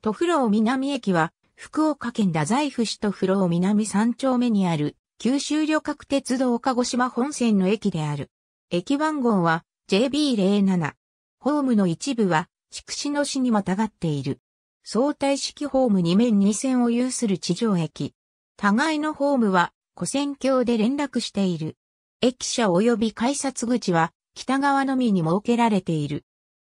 都府老南駅は、福岡県太宰府市都府老南三丁目にある、九州旅客鉄道鹿児島本線の駅である。駅番号は JB07。ホームの一部は、筑紫野市にまたがっている。相対式ホーム2面2線を有する地上駅。互いのホームは、古線橋で連絡している。駅舎及び改札口は、北側のみに設けられている。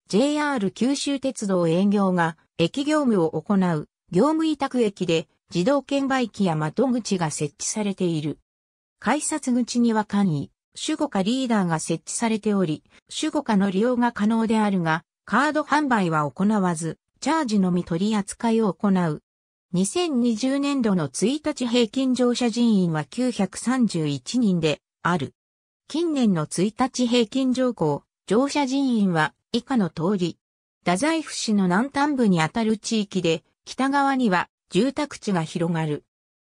JR 九州鉄道営業が駅業務を行う業務委託駅で自動券売機や窓口が設置されている。改札口には簡易、守護課リーダーが設置されており、守護課の利用が可能であるが、カード販売は行わず、チャージのみ取り扱いを行う。2020年度の1日平均乗車人員は931人である。近年の1日平均乗降、乗車人員は以下の通り。太宰府市の南端部にあたる地域で、北側には住宅地が広がる。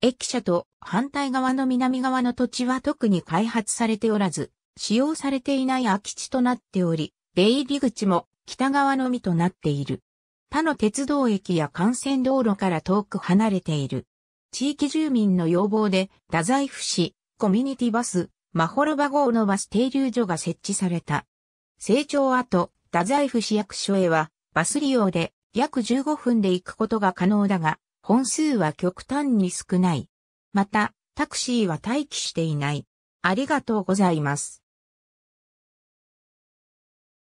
駅舎と反対側の南側の土地は特に開発されておらず、使用されていない空き地となっており、出入り口も北側のみとなっている。他の鉄道駅や幹線道路から遠く離れている。地域住民の要望で、太宰府市、コミュニティバス、マホロバ号のバス停留所が設置された。成長後、太宰府市役所へは、バス利用で約15分で行くことが可能だが、本数は極端に少ない。また、タクシーは待機していない。ありがとうございます。